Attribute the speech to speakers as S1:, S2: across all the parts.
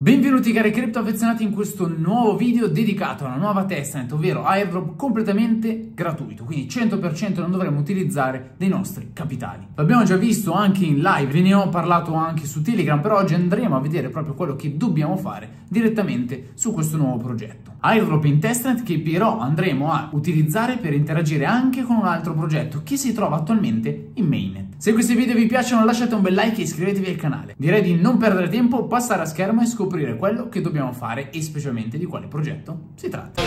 S1: Benvenuti cari cripto affezionati in questo nuovo video dedicato a una nuova testnet, ovvero airdrop completamente gratuito, quindi 100% non dovremmo utilizzare dei nostri capitali. L'abbiamo già visto anche in live, ve ne ho parlato anche su Telegram, però oggi andremo a vedere proprio quello che dobbiamo fare direttamente su questo nuovo progetto. Airdrop in testnet che però andremo a utilizzare per interagire anche con un altro progetto che si trova attualmente in mainnet. Se questi video vi piacciono lasciate un bel like e iscrivetevi al canale. Direi di non perdere tempo, passare a schermo e scoprire scoprire quello che dobbiamo fare e specialmente di quale progetto si tratta.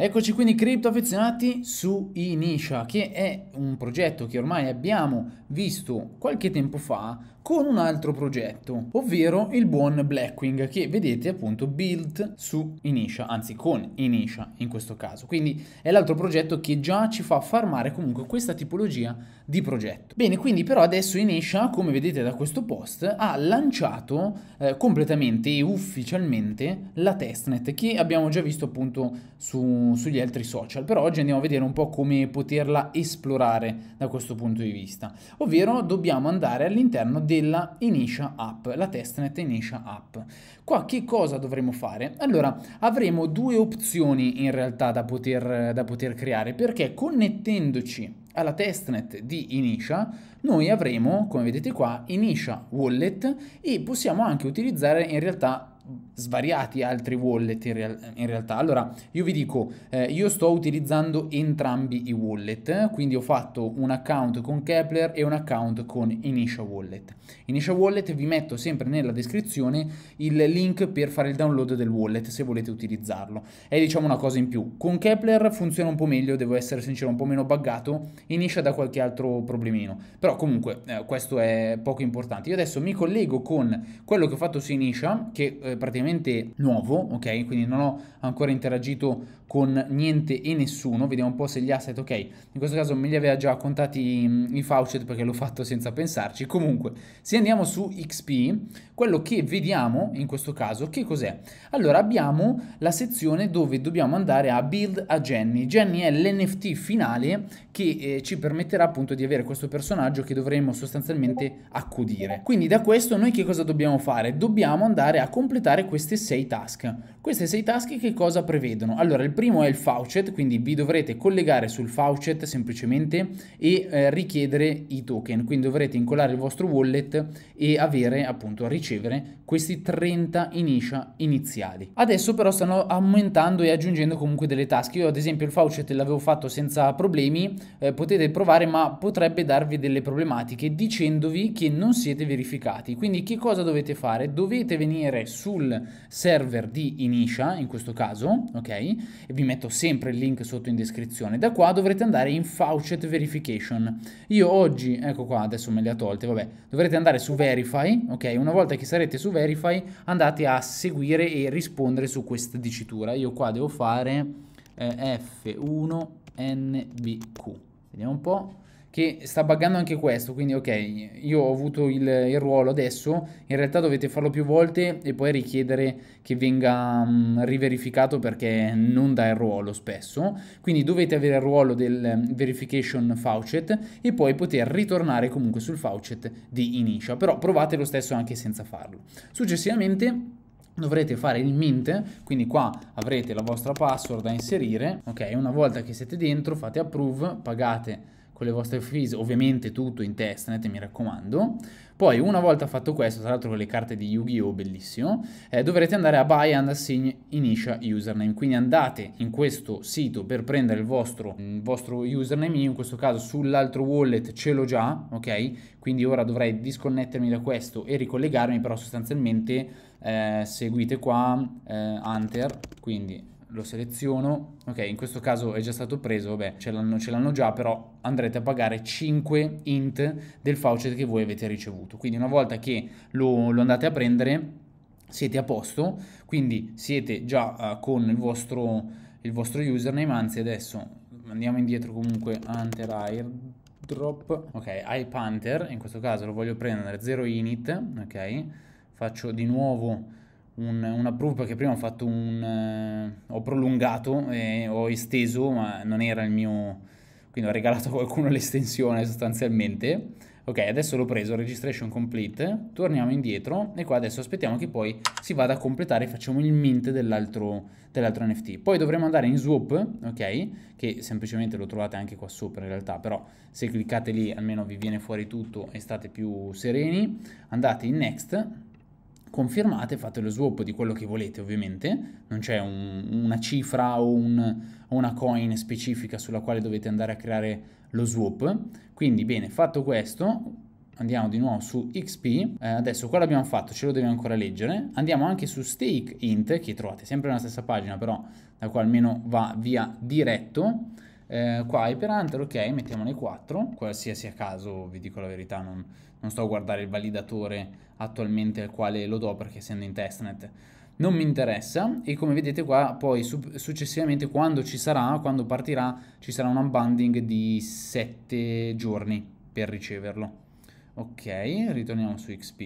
S1: Eccoci quindi cripto affezionati su Inisha che è un progetto che ormai abbiamo visto qualche tempo fa con un altro progetto, ovvero il buon Blackwing che vedete appunto built su Inisha, anzi con Inisha in questo caso. Quindi è l'altro progetto che già ci fa farmare comunque questa tipologia di progetto. Bene, quindi però adesso Inisha, come vedete da questo post, ha lanciato eh, completamente e ufficialmente la testnet che abbiamo già visto appunto su, sugli altri social, però oggi andiamo a vedere un po' come poterla esplorare da questo punto di vista, ovvero dobbiamo andare all'interno del della Initia App, la testnet Initia App. Qua che cosa dovremo fare? Allora, avremo due opzioni in realtà da poter, da poter creare, perché connettendoci alla testnet di Initia, noi avremo, come vedete qua, Initia Wallet e possiamo anche utilizzare in realtà svariati altri wallet in, real- in, realtà. Allora, io vi dico, eh, io sto utilizzando entrambi i wallet, quindi ho fatto un account con Kepler e un account con Initia Wallet. Initia Wallet vi metto sempre nella descrizione il link per fare il download del wallet se volete utilizzarlo. È diciamo una cosa in più. Con Kepler funziona un po' meglio, devo essere sincero, un po' meno buggato, Initia da qualche altro problemino. Però comunque eh, questo è poco importante. Io adesso mi collego con quello che ho fatto su Initia che eh, praticamente nuovo, ok? Quindi non ho ancora interagito con niente e nessuno, vediamo un po' se gli asset, ok, in questo caso me li aveva già contati mm, i Faucet perché l'ho fatto senza pensarci, comunque se andiamo su XP, quello che vediamo in questo caso, che cos'è? Allora abbiamo la sezione dove dobbiamo andare a build a Jenny, Jenny è l'NFT finale che eh, ci permetterà appunto di avere questo personaggio che dovremo sostanzialmente accudire, quindi da questo noi che cosa dobbiamo fare? Dobbiamo andare a completare completare queste sei task. Queste sei task che cosa prevedono? Allora, il primo è il faucet, quindi vi dovrete collegare sul faucet semplicemente e eh, richiedere i token, quindi dovrete incollare il vostro wallet e avere appunto a ricevere questi 30 initia iniziali. Adesso però stanno aumentando e aggiungendo comunque delle task. Io ad esempio il faucet l'avevo fatto senza problemi, eh, potete provare ma potrebbe darvi delle problematiche dicendovi che non siete verificati. Quindi che cosa dovete fare? Dovete venire su sul server di Inisha in questo caso, ok? E vi metto sempre il link sotto in descrizione. Da qua dovrete andare in Faucet Verification. Io oggi, ecco qua, adesso me le ha tolte, vabbè, dovrete andare su Verify, ok? Una volta che sarete su Verify andate a seguire e rispondere su questa dicitura. Io qua devo fare eh, F1NBQ. Vediamo un po' che sta buggando anche questo, quindi ok, io ho avuto il, il, ruolo adesso, in realtà dovete farlo più volte e poi richiedere che venga um, riverificato perché non dà il ruolo spesso, quindi dovete avere il ruolo del mm, verification faucet e poi poter ritornare comunque sul faucet di Initia, però provate lo stesso anche senza farlo. Successivamente dovrete fare il mint, quindi qua avrete la vostra password da inserire, ok, una volta che siete dentro fate approve, pagate con le vostre freeze, ovviamente tutto in testnet, mi raccomando. Poi, una volta fatto questo, tra l'altro con le carte di Yu-Gi-Oh! bellissimo, eh, dovrete andare a Buy and Assign Initia Username, quindi andate in questo sito per prendere il vostro, il vostro username, io in questo caso sull'altro wallet ce l'ho già, ok? Quindi ora dovrei disconnettermi da questo e ricollegarmi, però sostanzialmente eh, seguite qua eh, Hunter, quindi lo seleziono, ok in questo caso è già stato preso, vabbè ce l'hanno, ce l'hanno già però andrete a pagare 5 int del faucet che voi avete ricevuto, quindi una volta che lo, lo andate a prendere siete a posto, quindi siete già uh, con il vostro, il vostro username, anzi adesso andiamo indietro comunque Hunter Airdrop, ok Hype in questo caso lo voglio prendere 0 init, ok faccio di nuovo un, una proof perché prima ho fatto un... Uh, ho prolungato e ho esteso, ma non era il mio... quindi ho regalato a qualcuno l'estensione sostanzialmente. Ok, adesso l'ho preso, registration complete, torniamo indietro e qua adesso aspettiamo che poi si vada a completare e facciamo il mint dell'altro dell NFT. Poi dovremo andare in swap, ok, che semplicemente lo trovate anche qua sopra in realtà, però se cliccate lì almeno vi viene fuori tutto e state più sereni. Andate in next, confermate, fate lo swap di quello che volete ovviamente, non c'è un, una cifra o un, una coin specifica sulla quale dovete andare a creare lo swap, quindi bene, fatto questo, andiamo di nuovo su XP, eh, adesso qua l'abbiamo fatto, ce lo deve ancora leggere, andiamo anche su Stake Int, che trovate sempre nella stessa pagina però, da qua almeno va via diretto, eh, qua Hyperhunter, ok, mettiamone 4, qualsiasi caso, vi dico la verità, non, non sto a guardare il validatore attualmente al quale lo do perché essendo in testnet non mi interessa e come vedete qua poi successivamente quando ci sarà, quando partirà, ci sarà un unbundling di 7 giorni per riceverlo. Ok, ritorniamo su XP.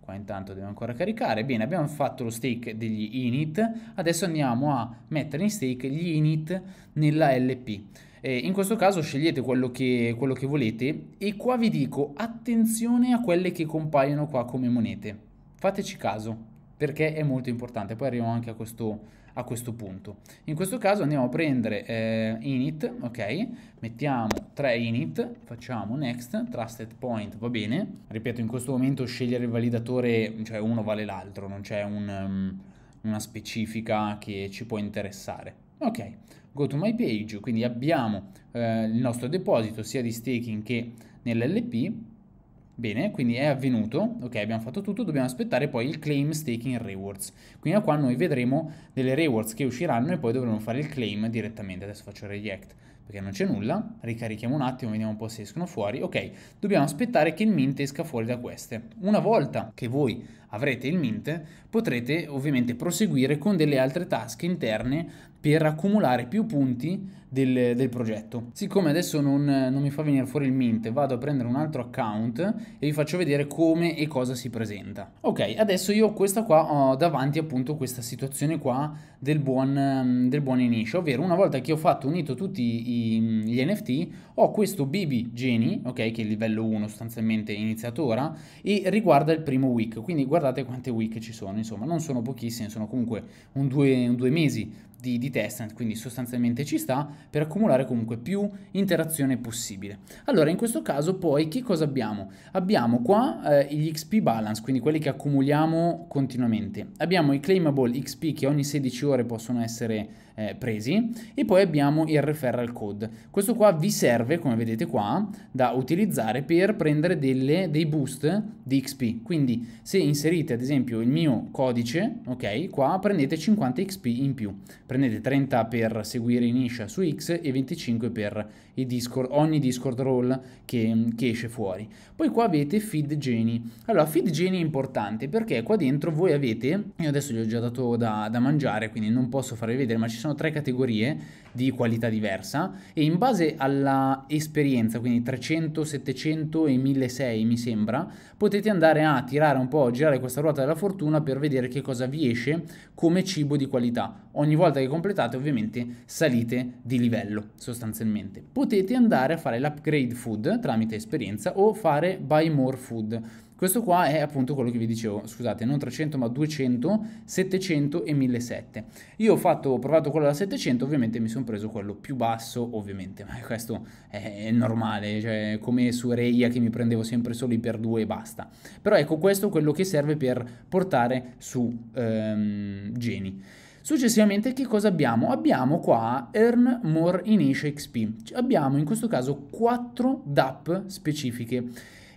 S1: Qua intanto devo ancora caricare. Bene, abbiamo fatto lo stake degli init. Adesso andiamo a mettere in stake gli init nella LP. Eh, in questo caso scegliete quello che, quello che volete e qua vi dico attenzione a quelle che compaiono qua come monete. Fateci caso perché è molto importante. Poi arriviamo anche a questo a questo punto. In questo caso andiamo a prendere eh, init, ok? Mettiamo 3 init, facciamo next, trusted point, va bene. Ripeto, in questo momento scegliere il validatore, cioè uno vale l'altro, non c'è un, um, una specifica che ci può interessare. Ok, go to my page, quindi abbiamo eh, il nostro deposito sia di staking che nell'LP Bene, quindi è avvenuto, ok, abbiamo fatto tutto, dobbiamo aspettare poi il claim staking rewards. Quindi da qua noi vedremo delle rewards che usciranno e poi dovremo fare il claim direttamente. Adesso faccio react perché non c'è nulla, ricarichiamo un attimo, vediamo un po' se escono fuori. Ok, dobbiamo aspettare che il mint esca fuori da queste. Una volta che voi avrete il mint, potrete ovviamente proseguire con delle altre task interne per accumulare più punti del, del progetto. Siccome adesso non, non, mi fa venire fuori il Mint, vado a prendere un altro account e vi faccio vedere come e cosa si presenta. Ok, adesso io ho questa qua ho davanti appunto questa situazione qua del buon, del buon inizio, ovvero una volta che ho fatto unito tutti i, gli NFT ho questo BB Geni, ok, che è il livello 1 sostanzialmente iniziato ora e riguarda il primo week, quindi guardate quante week ci sono, insomma non sono pochissime, sono comunque un due, un due mesi di, di test, quindi sostanzialmente ci sta per accumulare comunque più interazione possibile. Allora in questo caso poi che cosa abbiamo? Abbiamo qua eh, gli XP balance, quindi quelli che accumuliamo continuamente. Abbiamo i claimable XP che ogni 16 ore possono essere eh, presi e poi abbiamo il referral code. Questo qua vi serve, come vedete qua, da utilizzare per prendere delle, dei boost di XP. Quindi se inserite ad esempio il mio codice, ok, qua prendete 50 XP in più. Prendete 30 per seguire Inisha su X e 25 per i Discord, ogni Discord roll che, che, esce fuori. Poi qua avete Feed geni. Allora, Feed geni è importante perché qua dentro voi avete, io adesso gli ho già dato da, da mangiare, quindi non posso farvi vedere, ma ci sono tre categorie di qualità diversa e in base alla esperienza, quindi 300, 700 e 1600 mi sembra, potete andare a tirare un po', girare questa ruota della fortuna per vedere che cosa vi esce come cibo di qualità. Ogni volta che completate ovviamente salite di livello sostanzialmente. Potete potete andare a fare l'upgrade food tramite esperienza o fare buy more food. Questo qua è appunto quello che vi dicevo, scusate, non 300 ma 200, 700 e 1700. Io ho, fatto, ho provato quello da 700, ovviamente mi sono preso quello più basso, ovviamente, ma questo è normale, cioè come su Reia che mi prendevo sempre solo i per 2 e basta. Però ecco, questo è quello che serve per portare su ehm, Geni. Successivamente che cosa abbiamo? Abbiamo qua Earn More in XP. Abbiamo in questo caso 4 DAP specifiche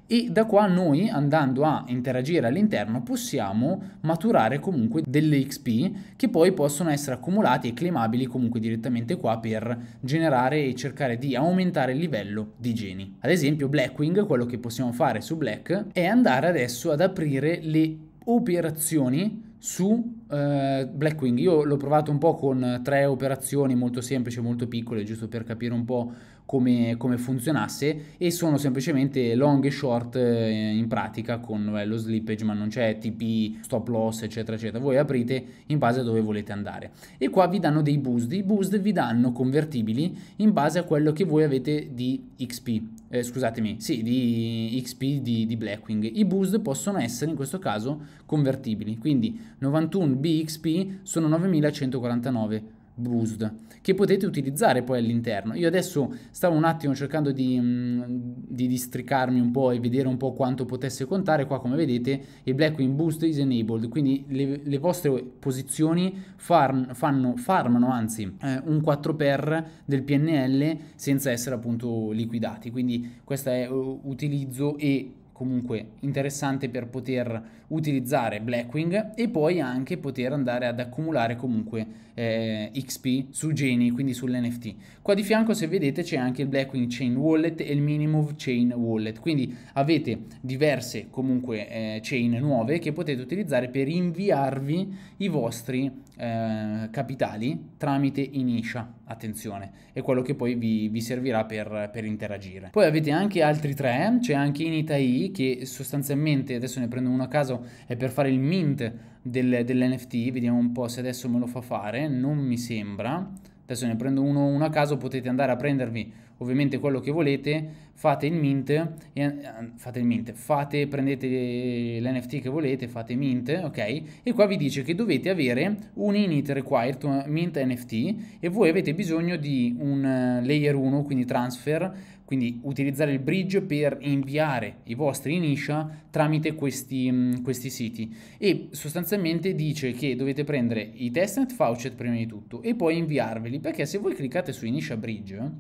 S1: e da qua noi andando a interagire all'interno possiamo maturare comunque delle XP che poi possono essere accumulati e claimabili comunque direttamente qua per generare e cercare di aumentare il livello di geni. Ad esempio Blackwing, quello che possiamo fare su Black è andare adesso ad aprire le operazioni su eh, Blackwing. Io l'ho provato un po' con tre operazioni molto semplici, molto piccole, giusto per capire un po' come, come funzionasse e sono semplicemente long e short eh, in pratica con beh, lo slippage ma non c'è TP, stop loss eccetera eccetera, voi aprite in base a dove volete andare e qua vi danno dei boost, i boost vi danno convertibili in base a quello che voi avete di XP, eh, scusatemi, sì di XP di, di Blackwing, i boost possono essere in questo caso convertibili, quindi 91 BXP sono 9149 Boost che potete utilizzare poi all'interno. Io adesso stavo un attimo cercando di, mm, di, districarmi un po' e vedere un po' quanto potesse contare. Qua come vedete il Blackwing Boost is enabled, quindi le, le vostre posizioni farm, fanno, farmano anzi eh, un 4 per del PNL senza essere appunto liquidati. Quindi questo è uh, utilizzo e comunque interessante per poter utilizzare Blackwing e poi anche poter andare ad accumulare comunque eh, XP su Geni, quindi sull'NFT. Qua di fianco se vedete c'è anche il Blackwing Chain Wallet e il Minimum Chain Wallet, quindi avete diverse comunque eh, chain nuove che potete utilizzare per inviarvi i vostri eh, capitali tramite Inisha, attenzione, è quello che poi vi, vi servirà per, per interagire. Poi avete anche altri tre, c'è anche Initai che sostanzialmente, adesso ne prendo uno a caso, è per fare il mint del, dell'NFT, vediamo un po' se adesso me lo fa fare, non mi sembra, adesso ne prendo uno, uno a caso, potete andare a prendervi ovviamente quello che volete, fate il mint, eh, fate il mint, fate, prendete l'NFT che volete, fate mint, ok? E qua vi dice che dovete avere un init required mint NFT e voi avete bisogno di un eh, layer 1, quindi transfer, quindi utilizzare il bridge per inviare i vostri inisha tramite questi, mm, questi siti e sostanzialmente dice che dovete prendere i testnet faucet prima di tutto e poi inviarveli perché se voi cliccate su inisha bridge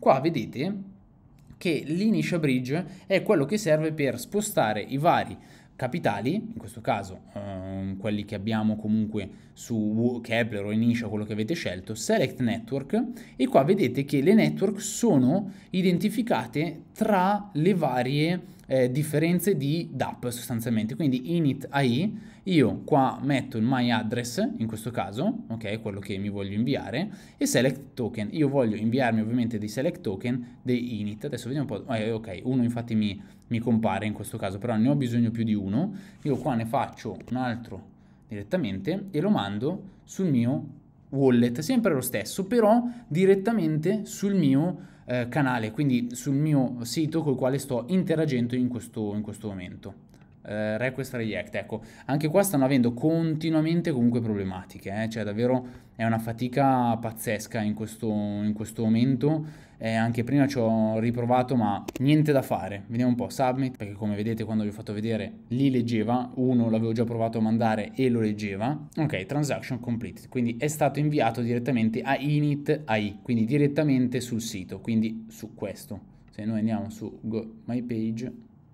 S1: Qua vedete che l'initial bridge è quello che serve per spostare i vari capitali, in questo caso ehm, quelli che abbiamo comunque su Kepler o Enisha, quello che avete scelto, select network e qua vedete che le network sono identificate tra le varie eh, differenze di DAP sostanzialmente, quindi init AI, io qua metto il my address in questo caso, ok, quello che mi voglio inviare, e select token, io voglio inviarmi ovviamente dei select token dei init, adesso vediamo un po', eh, ok, uno infatti mi mi compare in questo caso, però ne ho bisogno più di uno, io qua ne faccio un altro direttamente e lo mando sul mio wallet, sempre lo stesso, però direttamente sul mio eh, canale, quindi sul mio sito col quale sto interagendo in questo, in questo momento. Eh, request React, ecco, anche qua stanno avendo continuamente comunque problematiche, eh? cioè davvero è una fatica pazzesca in questo, in questo momento eh, anche prima ci ho riprovato ma niente da fare, vediamo un po', submit, perché come vedete quando vi ho fatto vedere li leggeva, uno l'avevo già provato a mandare e lo leggeva, ok, transaction completed, quindi è stato inviato direttamente a init AI, quindi direttamente sul sito, quindi su questo, se noi andiamo su go my page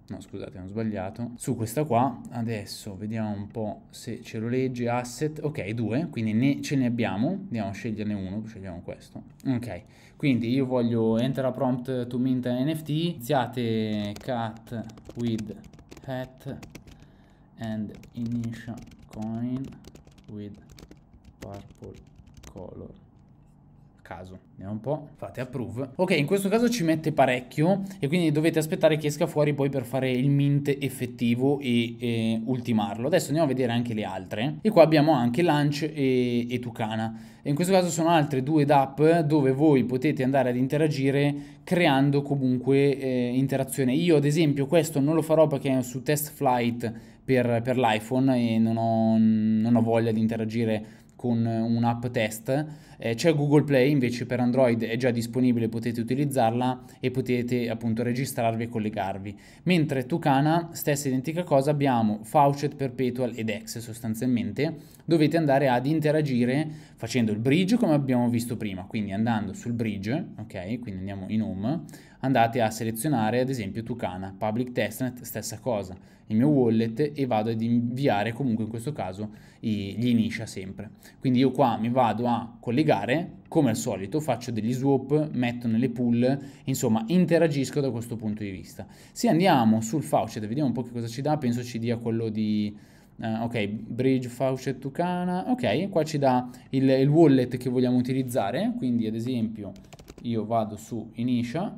S1: no scusate ho sbagliato, su questa qua, adesso vediamo un po' se ce lo legge, asset, ok due, quindi ne, ce ne abbiamo, andiamo a sceglierne uno, scegliamo questo, ok, quindi io voglio enter a prompt to mint NFT, iniziate cat with hat and initial coin with purple color caso. Vediamo un po'. Fate approve. Ok, in questo caso ci mette parecchio e quindi dovete aspettare che esca fuori poi per fare il mint effettivo e, e ultimarlo. Adesso andiamo a vedere anche le altre. E qua abbiamo anche Lunch e, e Tucana. E in questo caso sono altre due DAP dove voi potete andare ad interagire creando comunque eh, interazione. Io ad esempio questo non lo farò perché è su test flight per, per l'iPhone e non ho, non ho voglia di interagire con un'app test eh, c'è Google Play invece per Android, è già disponibile, potete utilizzarla e potete appunto registrarvi e collegarvi. Mentre Tucana, stessa identica cosa, abbiamo Faucet, Perpetual ed Ex sostanzialmente, dovete andare ad interagire facendo il bridge come abbiamo visto prima, quindi andando sul bridge, ok, quindi andiamo in home, andate a selezionare ad esempio Tucana, Public Testnet, stessa cosa, il mio wallet e vado ad inviare comunque in questo caso gli initia sempre. Quindi io qua mi vado a collegare spiegare, come al solito, faccio degli swap, metto nelle pool, insomma, interagisco da questo punto di vista. Se andiamo sul faucet, vediamo un po' che cosa ci dà, penso ci dia quello di... Uh, ok, bridge, faucet, tucana, ok, qua ci dà il, il wallet che vogliamo utilizzare, quindi ad esempio io vado su Inisha,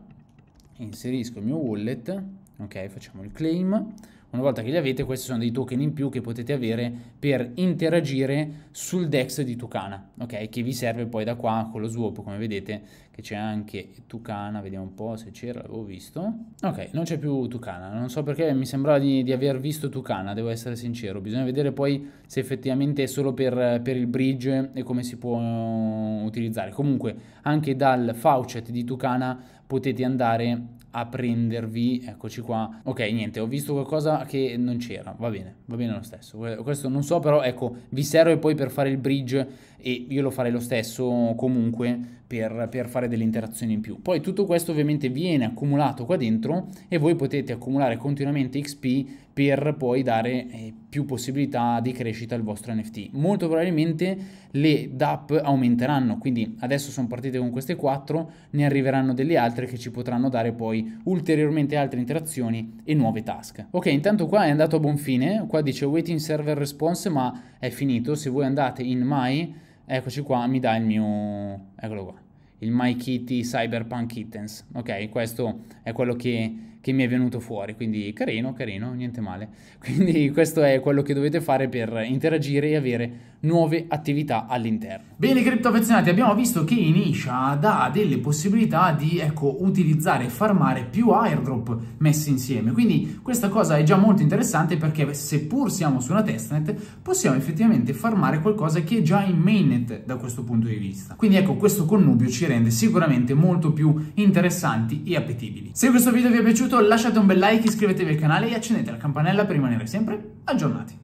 S1: inserisco il mio wallet, ok, facciamo il claim, una volta che li avete, questi sono dei token in più che potete avere per interagire sul DEX di Tucana, ok? Che vi serve poi da qua con lo swap, come vedete, che c'è anche Tucana, vediamo un po' se c'era, l'avevo visto. Ok, non c'è più Tucana, non so perché mi sembrava di, di, aver visto Tucana, devo essere sincero, bisogna vedere poi se effettivamente è solo per, per il bridge e come si può utilizzare. Comunque, anche dal faucet di Tucana potete andare a prendervi. Eccoci qua. Ok, niente, ho visto qualcosa che non c'era. Va bene, va bene lo stesso. Questo non so, però ecco, vi serve poi per fare il bridge e io lo farei lo stesso comunque per, per, fare delle interazioni in più. Poi tutto questo ovviamente viene accumulato qua dentro e voi potete accumulare continuamente XP per poi dare eh, più possibilità di crescita al vostro NFT. Molto probabilmente le DAP aumenteranno, quindi adesso sono partite con queste 4, ne arriveranno delle altre che ci potranno dare poi ulteriormente altre interazioni e nuove task. Ok, intanto qua è andato a buon fine, qua dice waiting server response ma è finito, se voi andate in my eccoci qua, mi dà il mio, eccolo qua, il My Kitty Cyberpunk Kittens, ok? Questo è quello che che mi è venuto fuori, quindi carino, carino, niente male. Quindi questo è quello che dovete fare per interagire e avere nuove attività all'interno. Bene cripto affezionati, abbiamo visto che Inisha dà delle possibilità di ecco, utilizzare e farmare più airdrop messi insieme, quindi questa cosa è già molto interessante perché seppur siamo su una testnet possiamo effettivamente farmare qualcosa che è già in mainnet da questo punto di vista. Quindi ecco questo connubio ci rende sicuramente molto più interessanti e appetibili. Se questo video vi è piaciuto piaciuto lasciate un bel like, iscrivetevi al canale e accendete la campanella per rimanere sempre aggiornati.